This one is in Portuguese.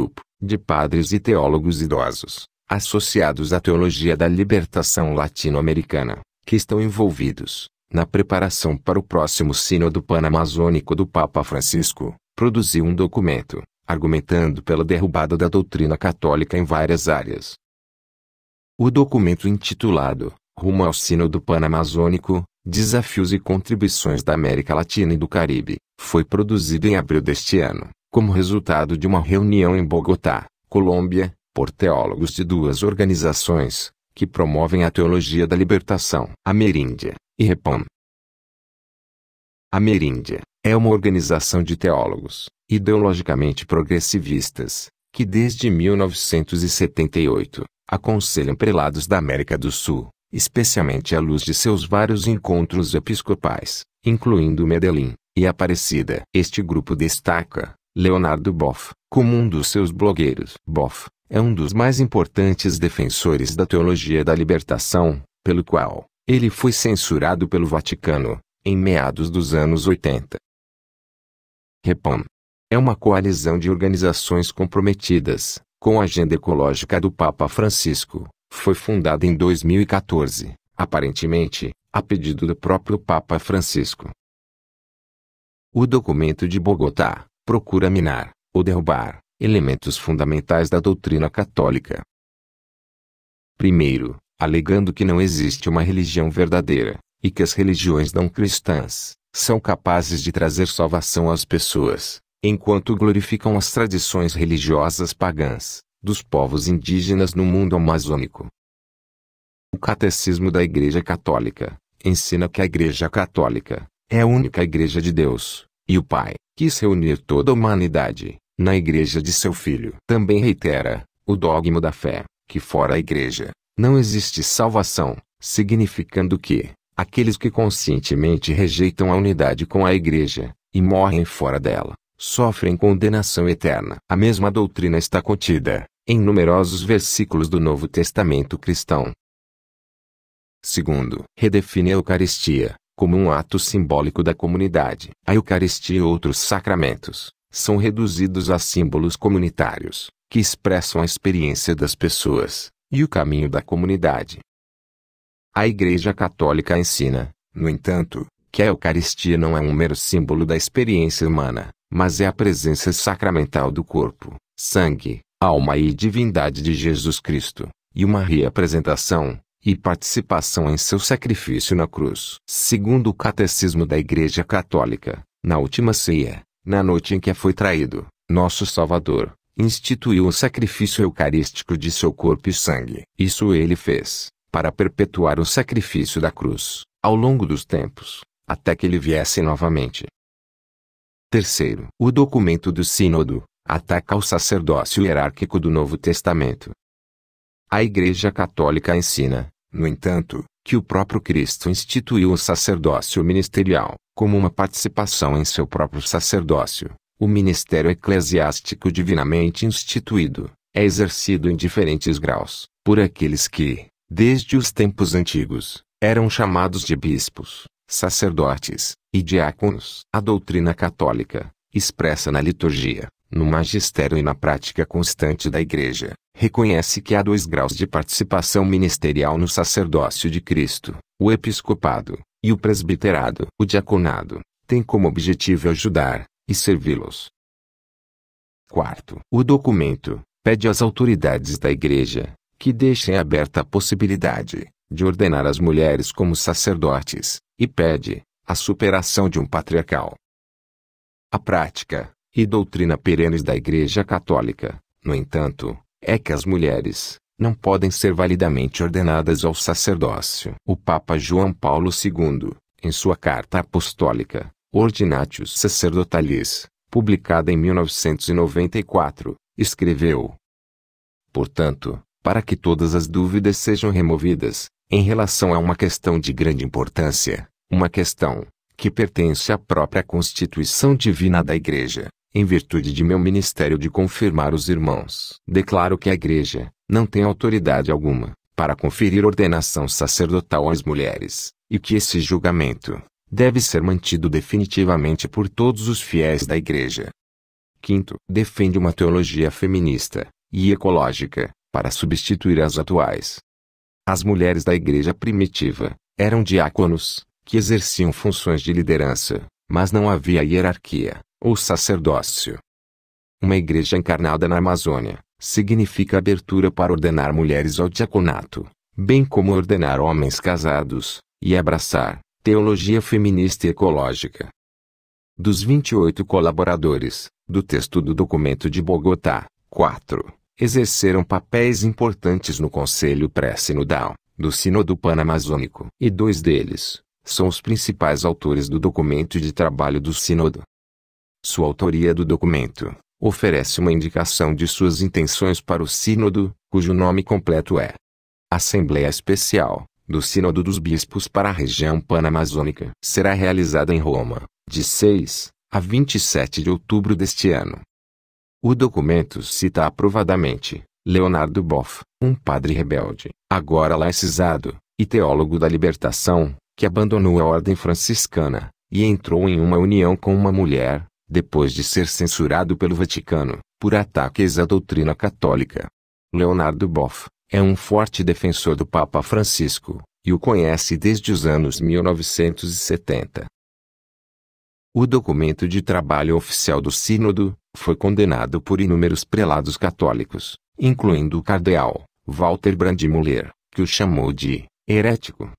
grupo de padres e teólogos idosos, associados à teologia da libertação latino-americana, que estão envolvidos na preparação para o próximo Sínodo Panamazônico do Papa Francisco, produziu um documento argumentando pela derrubada da doutrina católica em várias áreas. O documento intitulado Rumo ao Sínodo Panamazônico, Desafios e Contribuições da América Latina e do Caribe, foi produzido em abril deste ano como resultado de uma reunião em Bogotá, Colômbia, por teólogos de duas organizações, que promovem a teologia da libertação, Ameríndia e Repam. Ameríndia é uma organização de teólogos, ideologicamente progressivistas, que desde 1978 aconselham prelados da América do Sul, especialmente à luz de seus vários encontros episcopais, incluindo Medellín e Aparecida. Este grupo destaca, Leonardo Boff, como um dos seus blogueiros. Boff é um dos mais importantes defensores da teologia da libertação, pelo qual ele foi censurado pelo Vaticano em meados dos anos 80. Repam é uma coalizão de organizações comprometidas com a agenda ecológica do Papa Francisco. Foi fundada em 2014, aparentemente, a pedido do próprio Papa Francisco. O documento de Bogotá procura minar, ou derrubar, elementos fundamentais da doutrina católica. Primeiro, alegando que não existe uma religião verdadeira, e que as religiões não cristãs são capazes de trazer salvação às pessoas, enquanto glorificam as tradições religiosas pagãs dos povos indígenas no mundo amazônico. O Catecismo da Igreja Católica ensina que a Igreja Católica é a única Igreja de Deus, e o Pai, quis reunir toda a humanidade, na igreja de seu filho. Também reitera, o dogma da fé, que fora a igreja, não existe salvação, significando que, aqueles que conscientemente rejeitam a unidade com a igreja, e morrem fora dela, sofrem condenação eterna. A mesma doutrina está contida, em numerosos versículos do Novo Testamento cristão. Segundo, redefine a Eucaristia, como um ato simbólico da comunidade. A Eucaristia e outros sacramentos são reduzidos a símbolos comunitários, que expressam a experiência das pessoas e o caminho da comunidade. A Igreja Católica ensina, no entanto, que a Eucaristia não é um mero símbolo da experiência humana, mas é a presença sacramental do corpo, sangue, alma e divindade de Jesus Cristo, e uma reapresentação, e participação em seu sacrifício na cruz. Segundo o Catecismo da Igreja Católica, na última ceia, na noite em que foi traído, nosso Salvador instituiu o sacrifício eucarístico de seu corpo e sangue. Isso ele fez, para perpetuar o sacrifício da cruz, ao longo dos tempos, até que ele viesse novamente. Terceiro, o documento do Sínodo ataca o sacerdócio hierárquico do Novo Testamento, a Igreja Católica ensina, no entanto, que o próprio Cristo instituiu o sacerdócio ministerial, como uma participação em seu próprio sacerdócio. O ministério eclesiástico divinamente instituído é exercido em diferentes graus por aqueles que, desde os tempos antigos, eram chamados de bispos, sacerdotes e diáconos. A doutrina católica, expressa na liturgia, no magistério e na prática constante da Igreja, reconhece que há dois graus de participação ministerial no sacerdócio de Cristo: o episcopado e o presbiterado. O diaconado tem como objetivo ajudar e servi-los. Quarto, o documento pede às autoridades da Igreja que deixem aberta a possibilidade de ordenar as mulheres como sacerdotes e pede a superação de um patriarcal. A prática e doutrina perenes da Igreja Católica, no entanto, é que as mulheres não podem ser validamente ordenadas ao sacerdócio. O Papa João Paulo II, em sua carta apostólica, Ordinatius Sacerdotalis, publicada em 1994, escreveu: Portanto, para que todas as dúvidas sejam removidas, em relação a uma questão de grande importância, uma questão que pertence à própria constituição divina da Igreja, em virtude de meu ministério de confirmar os irmãos. Declaro que a Igreja não tem autoridade alguma para conferir ordenação sacerdotal às mulheres, e que esse julgamento deve ser mantido definitivamente por todos os fiéis da Igreja. Quinto, defende uma teologia feminista e ecológica para substituir as atuais. As mulheres da Igreja primitiva eram diáconos que exerciam funções de liderança, mas não havia hierarquia ou sacerdócio. Uma igreja encarnada na Amazônia significa abertura para ordenar mulheres ao diaconato, bem como ordenar homens casados, e abraçar teologia feminista e ecológica. Dos 28 colaboradores do texto do documento de Bogotá, 4 exerceram papéis importantes no Conselho Pré-Sinodal do Sínodo Panamazônico, e dois deles são os principais autores do documento de trabalho do Sínodo. Sua autoria do documento oferece uma indicação de suas intenções para o Sínodo, cujo nome completo é Assembleia Especial do Sínodo dos Bispos para a região panamazônica. Será realizada em Roma, de 6 a 27 de outubro deste ano. O documento cita aprovadamente Leonardo Boff, um padre rebelde, agora laicizado, e teólogo da libertação, que abandonou a ordem franciscana e entrou em uma união com uma mulher, depois de ser censurado pelo Vaticano, por ataques à doutrina católica. Leonardo Boff, é um forte defensor do Papa Francisco, e o conhece desde os anos 1970. O documento de trabalho oficial do Sínodo foi condenado por inúmeros prelados católicos, incluindo o cardeal Walter Brandimüller, que o chamou de herético.